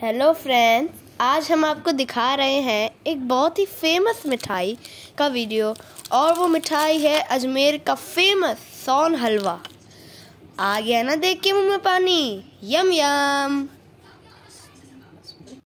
hello friends आज हम आपको दिखा रहे हैं एक बहुत ही फेमस मिठाई का वीडियो और वो मिठाई है अजमेर का फेमस सोन हलवा आ गया ना देख के मुँह में पानी यम यम